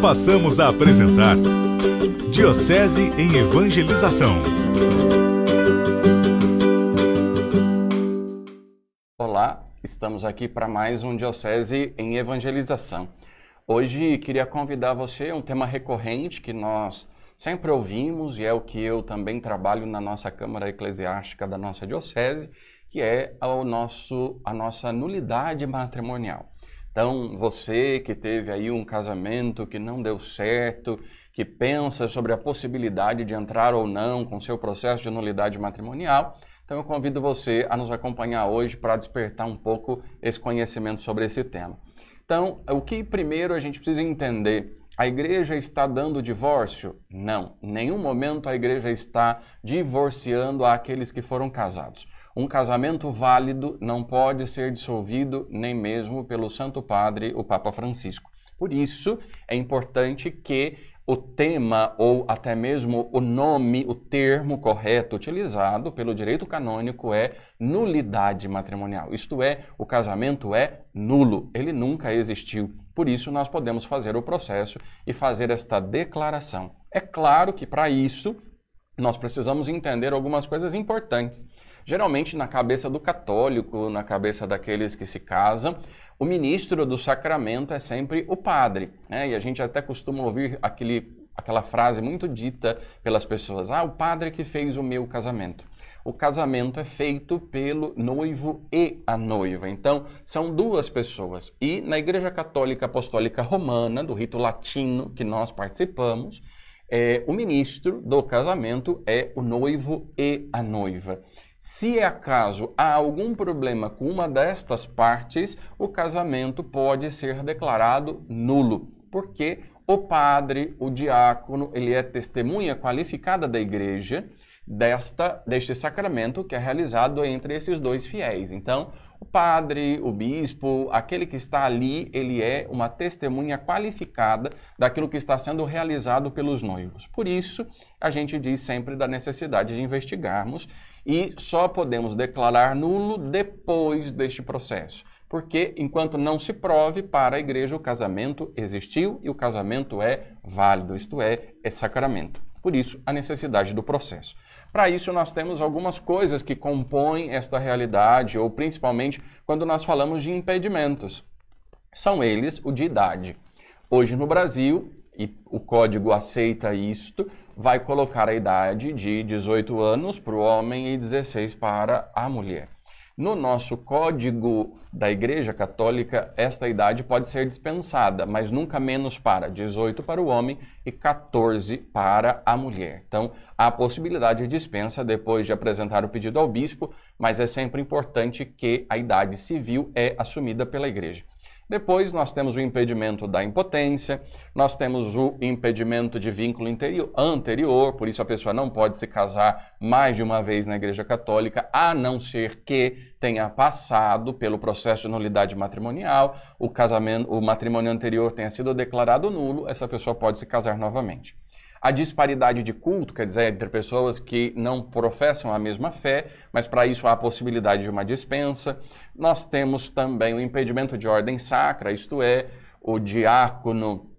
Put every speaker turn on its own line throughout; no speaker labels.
passamos a apresentar Diocese em Evangelização. Olá, estamos aqui para mais um Diocese em Evangelização. Hoje queria convidar você, a um tema recorrente que nós sempre ouvimos e é o que eu também trabalho na nossa Câmara Eclesiástica da nossa Diocese, que é o nosso, a nossa nulidade matrimonial. Então, você que teve aí um casamento que não deu certo, que pensa sobre a possibilidade de entrar ou não com seu processo de nulidade matrimonial, então eu convido você a nos acompanhar hoje para despertar um pouco esse conhecimento sobre esse tema. Então, o que primeiro a gente precisa entender a igreja está dando divórcio? Não, em nenhum momento a igreja está divorciando aqueles que foram casados. Um casamento válido não pode ser dissolvido nem mesmo pelo Santo Padre, o Papa Francisco. Por isso, é importante que o tema ou até mesmo o nome, o termo correto utilizado pelo direito canônico é nulidade matrimonial. Isto é, o casamento é nulo, ele nunca existiu. Por isso, nós podemos fazer o processo e fazer esta declaração. É claro que, para isso, nós precisamos entender algumas coisas importantes. Geralmente, na cabeça do católico, na cabeça daqueles que se casam, o ministro do sacramento é sempre o padre. Né? E a gente até costuma ouvir aquele, aquela frase muito dita pelas pessoas: ah, o padre que fez o meu casamento o casamento é feito pelo noivo e a noiva. Então, são duas pessoas. E na Igreja Católica Apostólica Romana, do rito latino que nós participamos, é, o ministro do casamento é o noivo e a noiva. Se é acaso há algum problema com uma destas partes, o casamento pode ser declarado nulo, porque o padre, o diácono, ele é testemunha qualificada da igreja desta, deste sacramento que é realizado entre esses dois fiéis. Então, o padre, o bispo, aquele que está ali, ele é uma testemunha qualificada daquilo que está sendo realizado pelos noivos. Por isso, a gente diz sempre da necessidade de investigarmos e só podemos declarar nulo depois deste processo. Porque enquanto não se prove para a igreja o casamento existiu e o casamento é válido, isto é, é sacramento. Por isso, a necessidade do processo. Para isso, nós temos algumas coisas que compõem esta realidade, ou principalmente quando nós falamos de impedimentos. São eles o de idade. Hoje no Brasil, e o código aceita isto, vai colocar a idade de 18 anos para o homem e 16 para a mulher. No nosso código da Igreja Católica, esta idade pode ser dispensada, mas nunca menos para 18 para o homem e 14 para a mulher. Então, há possibilidade de dispensa depois de apresentar o pedido ao bispo, mas é sempre importante que a idade civil é assumida pela Igreja. Depois nós temos o impedimento da impotência, nós temos o impedimento de vínculo anterior, por isso a pessoa não pode se casar mais de uma vez na Igreja Católica, a não ser que tenha passado pelo processo de nulidade matrimonial, o casamento, o matrimônio anterior tenha sido declarado nulo, essa pessoa pode se casar novamente. A disparidade de culto, quer dizer, entre pessoas que não professam a mesma fé, mas para isso há a possibilidade de uma dispensa. Nós temos também o impedimento de ordem sacra, isto é, o diácono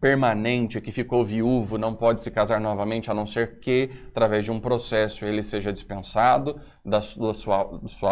permanente que ficou viúvo não pode se casar novamente, a não ser que, através de um processo, ele seja dispensado da sua,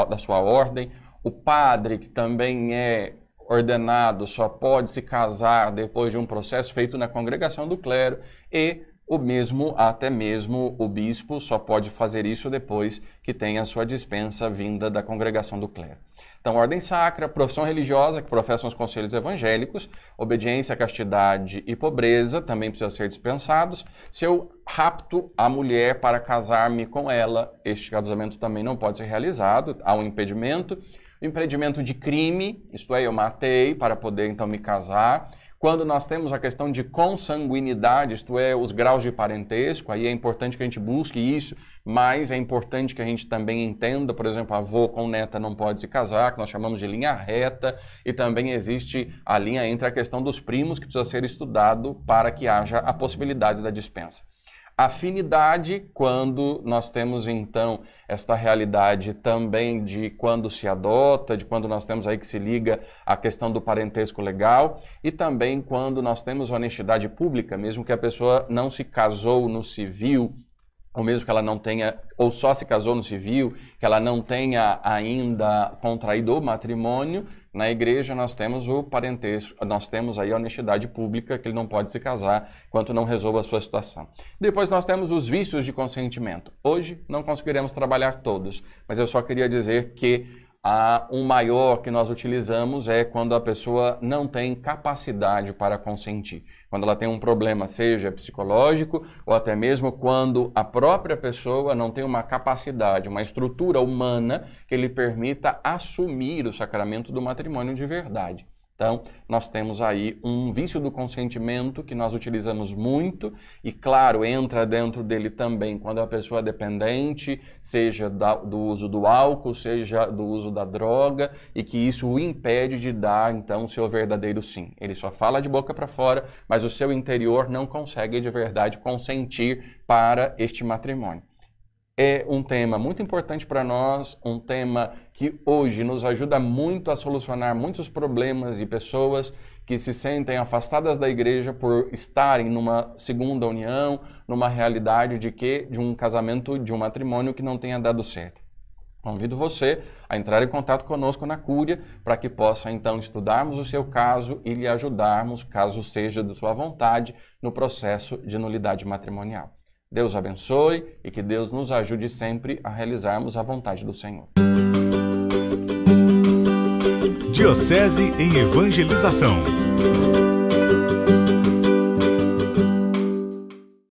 da sua ordem. O padre, que também é ordenado só pode se casar depois de um processo feito na congregação do clero e o mesmo, até mesmo o bispo, só pode fazer isso depois que tem a sua dispensa vinda da congregação do clero. Então, ordem sacra, profissão religiosa, que professam os conselhos evangélicos, obediência, castidade e pobreza também precisam ser dispensados. Se eu rapto a mulher para casar-me com ela, este casamento também não pode ser realizado, há um impedimento impedimento de crime, isto é, eu matei para poder então me casar. Quando nós temos a questão de consanguinidade, isto é, os graus de parentesco, aí é importante que a gente busque isso, mas é importante que a gente também entenda, por exemplo, avô com neta não pode se casar, que nós chamamos de linha reta, e também existe a linha entre a questão dos primos, que precisa ser estudado para que haja a possibilidade da dispensa. Afinidade, quando nós temos então esta realidade também de quando se adota, de quando nós temos aí que se liga à questão do parentesco legal e também quando nós temos honestidade pública, mesmo que a pessoa não se casou no civil, ou mesmo que ela não tenha, ou só se casou no civil, que ela não tenha ainda contraído o matrimônio, na igreja nós temos o parentesco, nós temos aí a honestidade pública, que ele não pode se casar enquanto não resolva a sua situação. Depois nós temos os vícios de consentimento. Hoje não conseguiremos trabalhar todos, mas eu só queria dizer que a, um maior que nós utilizamos é quando a pessoa não tem capacidade para consentir. Quando ela tem um problema, seja psicológico ou até mesmo quando a própria pessoa não tem uma capacidade, uma estrutura humana que lhe permita assumir o sacramento do matrimônio de verdade. Então, nós temos aí um vício do consentimento que nós utilizamos muito e, claro, entra dentro dele também quando a pessoa é dependente, seja da, do uso do álcool, seja do uso da droga, e que isso o impede de dar, então, o seu verdadeiro sim. Ele só fala de boca para fora, mas o seu interior não consegue de verdade consentir para este matrimônio é um tema muito importante para nós, um tema que hoje nos ajuda muito a solucionar muitos problemas de pessoas que se sentem afastadas da igreja por estarem numa segunda união, numa realidade de que de um casamento, de um matrimônio que não tenha dado certo. Convido você a entrar em contato conosco na Cúria para que possa então estudarmos o seu caso e lhe ajudarmos, caso seja de sua vontade, no processo de nulidade matrimonial. Deus abençoe e que Deus nos ajude sempre a realizarmos a vontade do Senhor. Diocese em Evangelização.